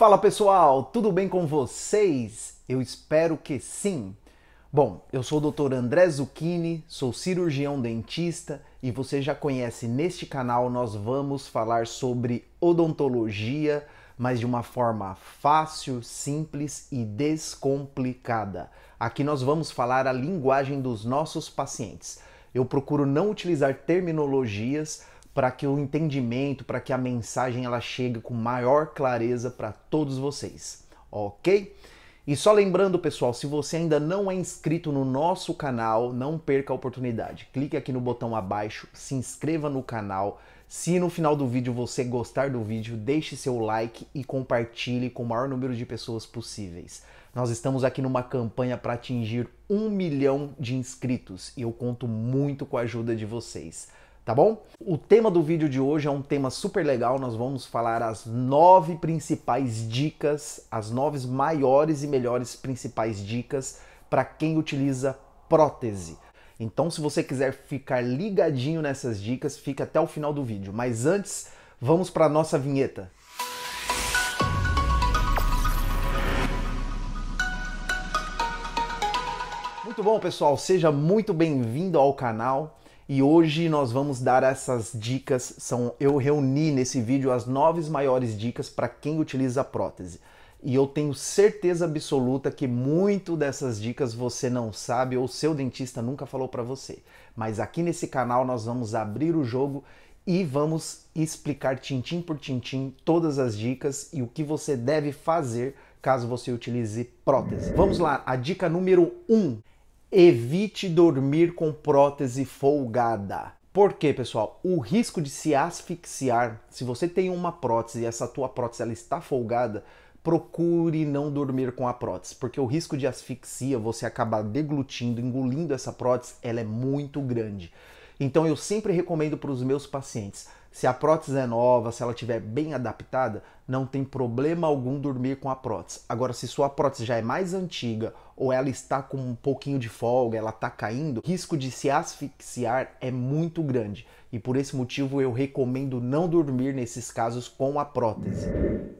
Fala pessoal, tudo bem com vocês? Eu espero que sim. Bom, eu sou o Dr. André Zucchini, sou cirurgião dentista e você já conhece neste canal nós vamos falar sobre odontologia, mas de uma forma fácil, simples e descomplicada. Aqui nós vamos falar a linguagem dos nossos pacientes. Eu procuro não utilizar terminologias para que o entendimento, para que a mensagem ela chegue com maior clareza para todos vocês, ok? E só lembrando, pessoal, se você ainda não é inscrito no nosso canal, não perca a oportunidade. Clique aqui no botão abaixo, se inscreva no canal. Se no final do vídeo você gostar do vídeo, deixe seu like e compartilhe com o maior número de pessoas possíveis. Nós estamos aqui numa campanha para atingir um milhão de inscritos e eu conto muito com a ajuda de vocês tá bom? O tema do vídeo de hoje é um tema super legal, nós vamos falar as nove principais dicas, as nove maiores e melhores principais dicas para quem utiliza prótese. Então, se você quiser ficar ligadinho nessas dicas, fica até o final do vídeo. Mas antes, vamos para a nossa vinheta. Muito bom, pessoal. Seja muito bem-vindo ao canal. E hoje nós vamos dar essas dicas, são eu reuni nesse vídeo as nove maiores dicas para quem utiliza prótese. E eu tenho certeza absoluta que muito dessas dicas você não sabe ou seu dentista nunca falou para você. Mas aqui nesse canal nós vamos abrir o jogo e vamos explicar tintim por tintim todas as dicas e o que você deve fazer caso você utilize prótese. Vamos lá, a dica número 1 um Evite dormir com prótese folgada. Por quê, pessoal? O risco de se asfixiar, se você tem uma prótese e essa tua prótese ela está folgada, procure não dormir com a prótese, porque o risco de asfixia, você acabar deglutindo, engolindo essa prótese, ela é muito grande. Então eu sempre recomendo para os meus pacientes, se a prótese é nova, se ela estiver bem adaptada, não tem problema algum dormir com a prótese. Agora, se sua prótese já é mais antiga ou ela está com um pouquinho de folga, ela está caindo, o risco de se asfixiar é muito grande. E por esse motivo eu recomendo não dormir nesses casos com a prótese.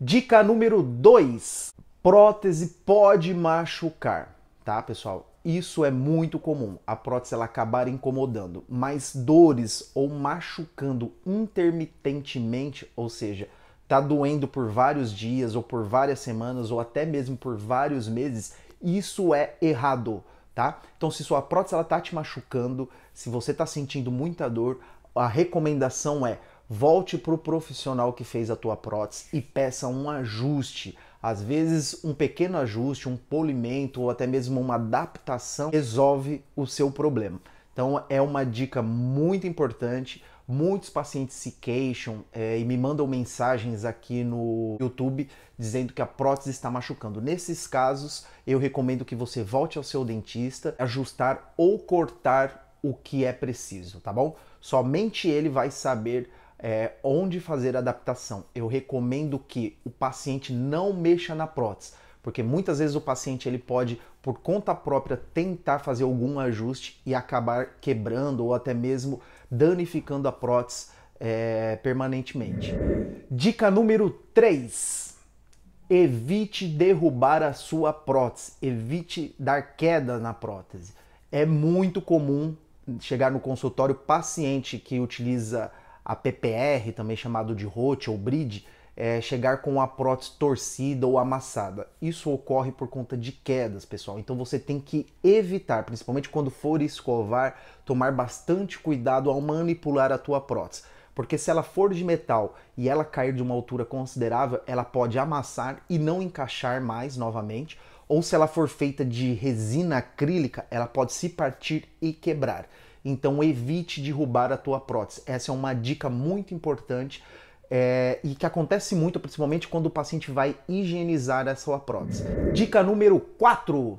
Dica número 2: prótese pode machucar, tá, pessoal? Isso é muito comum, a prótese ela acabar incomodando, mas dores ou machucando intermitentemente, ou seja, tá doendo por vários dias ou por várias semanas ou até mesmo por vários meses, isso é errado, tá? Então se sua prótese ela tá te machucando, se você tá sentindo muita dor, a recomendação é volte para o profissional que fez a tua prótese e peça um ajuste. Às vezes, um pequeno ajuste, um polimento ou até mesmo uma adaptação resolve o seu problema. Então, é uma dica muito importante. Muitos pacientes se queixam é, e me mandam mensagens aqui no YouTube dizendo que a prótese está machucando. Nesses casos, eu recomendo que você volte ao seu dentista, ajustar ou cortar o que é preciso, tá bom? Somente ele vai saber é, onde fazer adaptação. Eu recomendo que o paciente não mexa na prótese, porque muitas vezes o paciente ele pode, por conta própria, tentar fazer algum ajuste e acabar quebrando ou até mesmo danificando a prótese é, permanentemente. Dica número 3. Evite derrubar a sua prótese, evite dar queda na prótese. É muito comum chegar no consultório paciente que utiliza a PPR, também chamado de rote ou bridge, é chegar com a prótese torcida ou amassada. Isso ocorre por conta de quedas, pessoal. Então você tem que evitar, principalmente quando for escovar, tomar bastante cuidado ao manipular a tua prótese. Porque se ela for de metal e ela cair de uma altura considerável, ela pode amassar e não encaixar mais novamente. Ou se ela for feita de resina acrílica, ela pode se partir e quebrar. Então evite derrubar a tua prótese. Essa é uma dica muito importante é, e que acontece muito, principalmente quando o paciente vai higienizar a sua prótese. Dica número 4.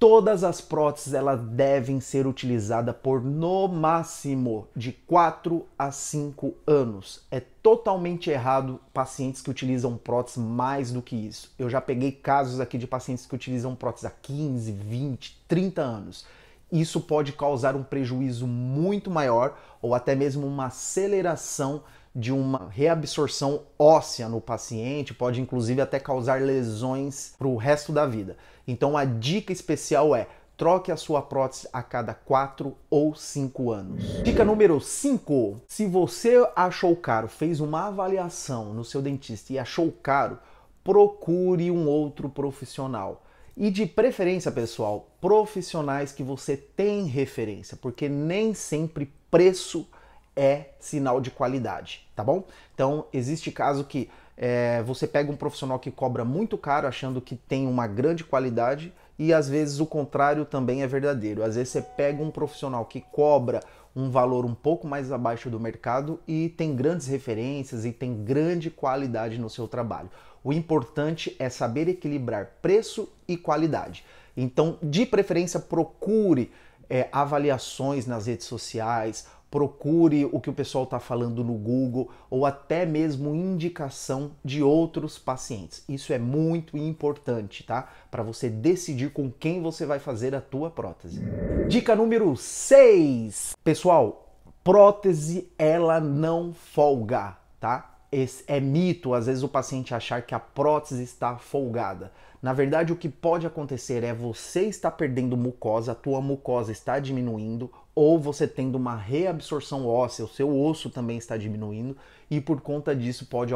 Todas as próteses elas devem ser utilizadas por no máximo de 4 a 5 anos. É totalmente errado pacientes que utilizam prótese mais do que isso. Eu já peguei casos aqui de pacientes que utilizam prótese há 15, 20, 30 anos isso pode causar um prejuízo muito maior ou até mesmo uma aceleração de uma reabsorção óssea no paciente, pode inclusive até causar lesões para o resto da vida. Então a dica especial é troque a sua prótese a cada 4 ou 5 anos. Dica número 5: se você achou caro, fez uma avaliação no seu dentista e achou caro, procure um outro profissional. E de preferência, pessoal, profissionais que você tem referência, porque nem sempre preço é sinal de qualidade, tá bom? Então, existe caso que é, você pega um profissional que cobra muito caro achando que tem uma grande qualidade e às vezes o contrário também é verdadeiro. Às vezes você pega um profissional que cobra um valor um pouco mais abaixo do mercado e tem grandes referências e tem grande qualidade no seu trabalho. O importante é saber equilibrar preço e qualidade. Então, de preferência, procure é, avaliações nas redes sociais procure o que o pessoal está falando no Google ou até mesmo indicação de outros pacientes. Isso é muito importante, tá? Para você decidir com quem você vai fazer a tua prótese. Dica número 6. Pessoal, prótese ela não folga, tá? Esse é mito, às vezes o paciente achar que a prótese está folgada. Na verdade, o que pode acontecer é você está perdendo mucosa, a tua mucosa está diminuindo, ou você tendo uma reabsorção óssea, o seu osso também está diminuindo, e por conta disso pode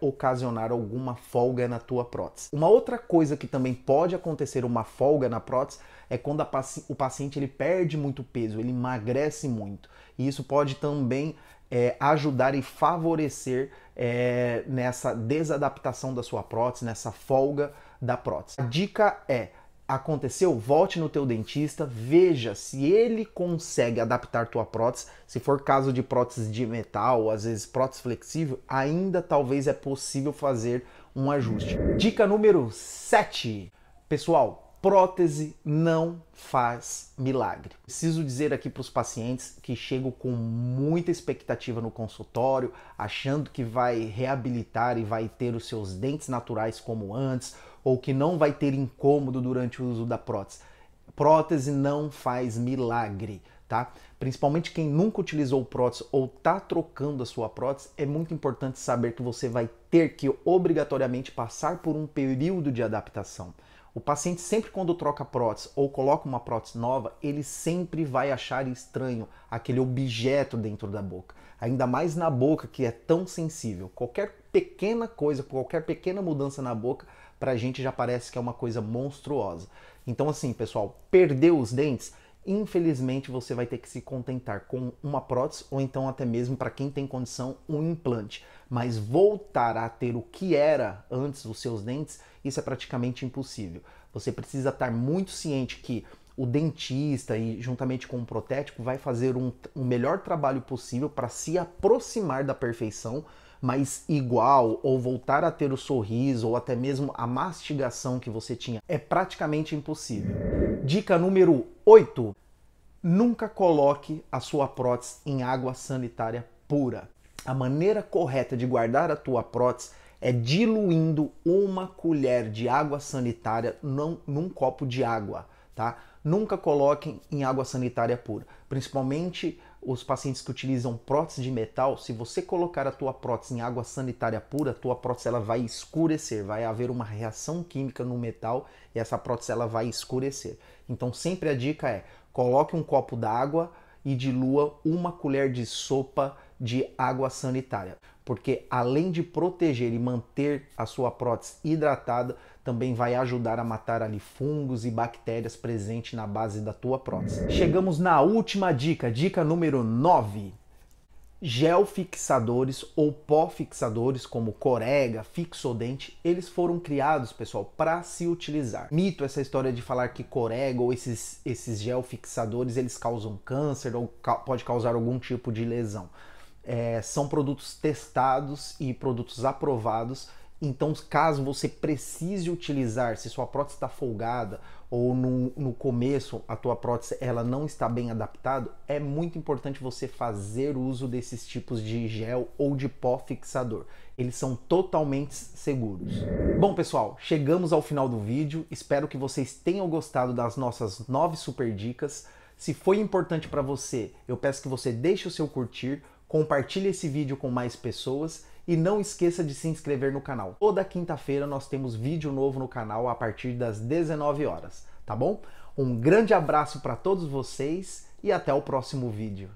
ocasionar alguma folga na tua prótese. Uma outra coisa que também pode acontecer uma folga na prótese é quando paci o paciente ele perde muito peso, ele emagrece muito. E isso pode também é, ajudar e favorecer é, nessa desadaptação da sua prótese, nessa folga da prótese. A dica é aconteceu, volte no teu dentista, veja se ele consegue adaptar tua prótese. Se for caso de prótese de metal, às vezes prótese flexível, ainda talvez é possível fazer um ajuste. Dica número 7. Pessoal, prótese não faz milagre. Preciso dizer aqui para os pacientes que chegam com muita expectativa no consultório, achando que vai reabilitar e vai ter os seus dentes naturais como antes, ou que não vai ter incômodo durante o uso da prótese. Prótese não faz milagre, tá? Principalmente quem nunca utilizou prótese ou tá trocando a sua prótese, é muito importante saber que você vai ter que obrigatoriamente passar por um período de adaptação. O paciente sempre quando troca prótese ou coloca uma prótese nova, ele sempre vai achar estranho aquele objeto dentro da boca, ainda mais na boca que é tão sensível. Qualquer pequena coisa, qualquer pequena mudança na boca para a gente já parece que é uma coisa monstruosa. Então, assim, pessoal, perdeu os dentes? Infelizmente, você vai ter que se contentar com uma prótese ou então, até mesmo para quem tem condição, um implante. Mas voltar a ter o que era antes dos seus dentes, isso é praticamente impossível. Você precisa estar muito ciente que o dentista e juntamente com o protético vai fazer um, um melhor trabalho possível para se aproximar da perfeição mas igual, ou voltar a ter o sorriso, ou até mesmo a mastigação que você tinha. É praticamente impossível. Dica número 8. Nunca coloque a sua prótese em água sanitária pura. A maneira correta de guardar a tua prótese é diluindo uma colher de água sanitária num, num copo de água tá? Nunca coloquem em água sanitária pura, principalmente os pacientes que utilizam prótese de metal. Se você colocar a tua prótese em água sanitária pura, a tua prótese ela vai escurecer, vai haver uma reação química no metal e essa prótese ela vai escurecer. Então sempre a dica é: coloque um copo d'água e dilua uma colher de sopa de água sanitária, porque além de proteger e manter a sua prótese hidratada, também vai ajudar a matar ali fungos e bactérias presentes na base da tua prótese. Chegamos na última dica, dica número 9 gel fixadores ou pó fixadores como corega, fixodente, eles foram criados, pessoal, para se utilizar. Mito essa história de falar que corega ou esses esses gel fixadores eles causam câncer ou ca pode causar algum tipo de lesão. É, são produtos testados e produtos aprovados então, caso você precise utilizar, se sua prótese está folgada ou no, no começo a tua prótese ela não está bem adaptada, é muito importante você fazer uso desses tipos de gel ou de pó fixador. Eles são totalmente seguros. Bom, pessoal, chegamos ao final do vídeo. Espero que vocês tenham gostado das nossas nove super dicas. Se foi importante para você, eu peço que você deixe o seu curtir, compartilhe esse vídeo com mais pessoas e não esqueça de se inscrever no canal. Toda quinta-feira nós temos vídeo novo no canal a partir das 19 horas, tá bom? Um grande abraço para todos vocês e até o próximo vídeo.